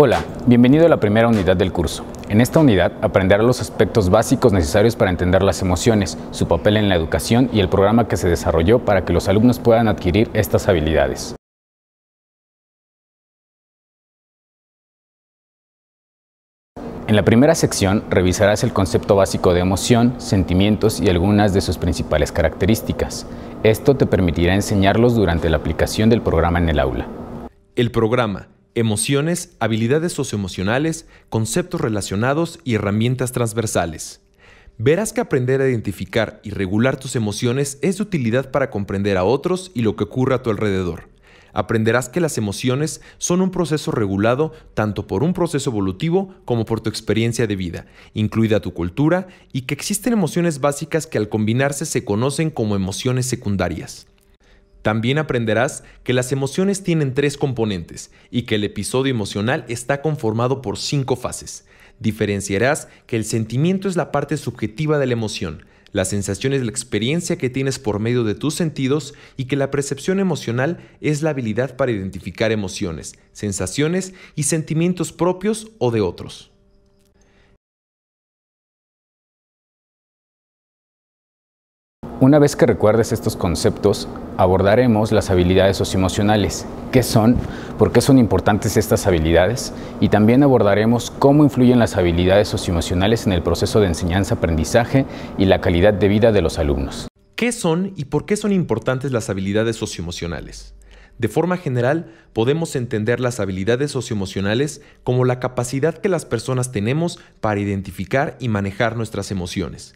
Hola, bienvenido a la primera unidad del curso. En esta unidad aprenderás los aspectos básicos necesarios para entender las emociones, su papel en la educación y el programa que se desarrolló para que los alumnos puedan adquirir estas habilidades. En la primera sección revisarás el concepto básico de emoción, sentimientos y algunas de sus principales características. Esto te permitirá enseñarlos durante la aplicación del programa en el aula. El programa emociones, habilidades socioemocionales, conceptos relacionados y herramientas transversales. Verás que aprender a identificar y regular tus emociones es de utilidad para comprender a otros y lo que ocurre a tu alrededor. Aprenderás que las emociones son un proceso regulado tanto por un proceso evolutivo como por tu experiencia de vida, incluida tu cultura, y que existen emociones básicas que al combinarse se conocen como emociones secundarias. También aprenderás que las emociones tienen tres componentes y que el episodio emocional está conformado por cinco fases. Diferenciarás que el sentimiento es la parte subjetiva de la emoción, la sensación es la experiencia que tienes por medio de tus sentidos y que la percepción emocional es la habilidad para identificar emociones, sensaciones y sentimientos propios o de otros. Una vez que recuerdes estos conceptos, abordaremos las habilidades socioemocionales, qué son, por qué son importantes estas habilidades y también abordaremos cómo influyen las habilidades socioemocionales en el proceso de enseñanza-aprendizaje y la calidad de vida de los alumnos. ¿Qué son y por qué son importantes las habilidades socioemocionales? De forma general, podemos entender las habilidades socioemocionales como la capacidad que las personas tenemos para identificar y manejar nuestras emociones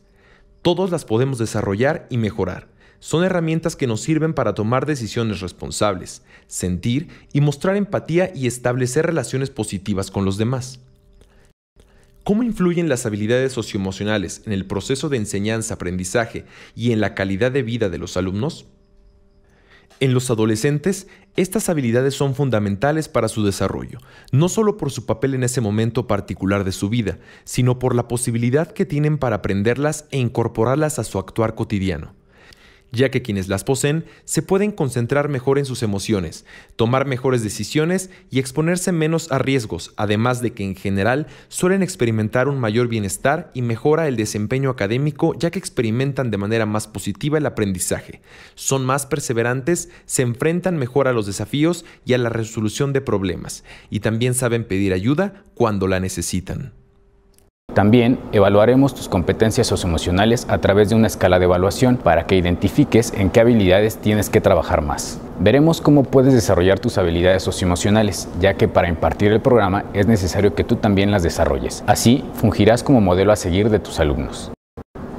todos las podemos desarrollar y mejorar. Son herramientas que nos sirven para tomar decisiones responsables, sentir y mostrar empatía y establecer relaciones positivas con los demás. ¿Cómo influyen las habilidades socioemocionales en el proceso de enseñanza-aprendizaje y en la calidad de vida de los alumnos? En los adolescentes, estas habilidades son fundamentales para su desarrollo, no solo por su papel en ese momento particular de su vida, sino por la posibilidad que tienen para aprenderlas e incorporarlas a su actuar cotidiano ya que quienes las poseen se pueden concentrar mejor en sus emociones, tomar mejores decisiones y exponerse menos a riesgos, además de que en general suelen experimentar un mayor bienestar y mejora el desempeño académico ya que experimentan de manera más positiva el aprendizaje, son más perseverantes, se enfrentan mejor a los desafíos y a la resolución de problemas, y también saben pedir ayuda cuando la necesitan. También evaluaremos tus competencias socioemocionales a través de una escala de evaluación para que identifiques en qué habilidades tienes que trabajar más. Veremos cómo puedes desarrollar tus habilidades socioemocionales, ya que para impartir el programa es necesario que tú también las desarrolles. Así, fungirás como modelo a seguir de tus alumnos.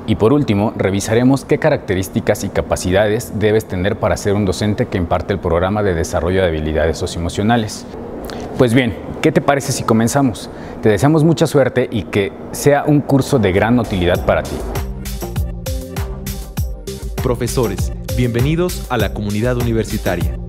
Y por último, revisaremos qué características y capacidades debes tener para ser un docente que imparte el programa de desarrollo de habilidades socioemocionales. Pues bien, ¿Qué te parece si comenzamos? Te deseamos mucha suerte y que sea un curso de gran utilidad para ti. Profesores, bienvenidos a la comunidad universitaria.